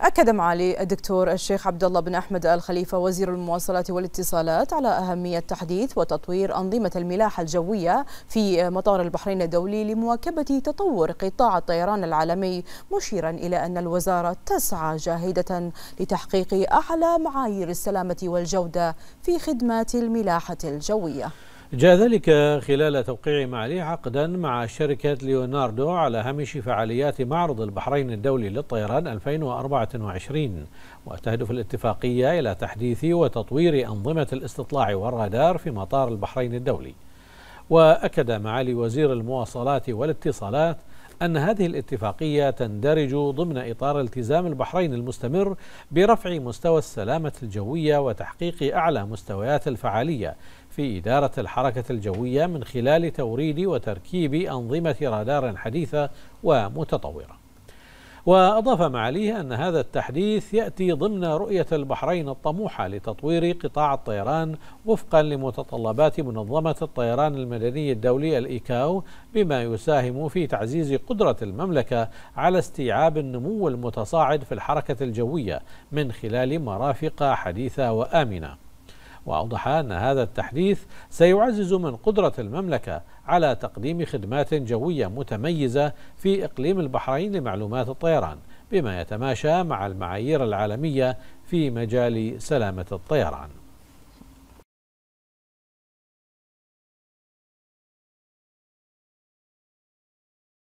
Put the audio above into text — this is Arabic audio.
أكد معالي الدكتور الشيخ عبد الله بن أحمد الخليفة وزير المواصلات والاتصالات على أهمية تحديث وتطوير أنظمة الملاحة الجوية في مطار البحرين الدولي لمواكبة تطور قطاع الطيران العالمي مشيرا إلى أن الوزارة تسعى جاهدة لتحقيق أعلى معايير السلامة والجودة في خدمات الملاحة الجوية جاء ذلك خلال توقيع معالي عقدا مع شركة ليوناردو على هامش فعاليات معرض البحرين الدولي للطيران 2024 وتهدف الاتفاقية إلى تحديث وتطوير أنظمة الاستطلاع والرادار في مطار البحرين الدولي وأكد معالي وزير المواصلات والاتصالات أن هذه الاتفاقية تندرج ضمن إطار التزام البحرين المستمر برفع مستوى السلامة الجوية وتحقيق أعلى مستويات الفعالية في إدارة الحركة الجوية من خلال توريد وتركيب أنظمة رادار حديثة ومتطورة وأضاف معاليه أن هذا التحديث يأتي ضمن رؤية البحرين الطموحة لتطوير قطاع الطيران وفقا لمتطلبات منظمة الطيران المدني الدولي الإيكاو بما يساهم في تعزيز قدرة المملكة على استيعاب النمو المتصاعد في الحركة الجوية من خلال مرافق حديثة وآمنة وأوضح أن هذا التحديث سيعزز من قدرة المملكة على تقديم خدمات جوية متميزة في إقليم البحرين لمعلومات الطيران بما يتماشى مع المعايير العالمية في مجال سلامة الطيران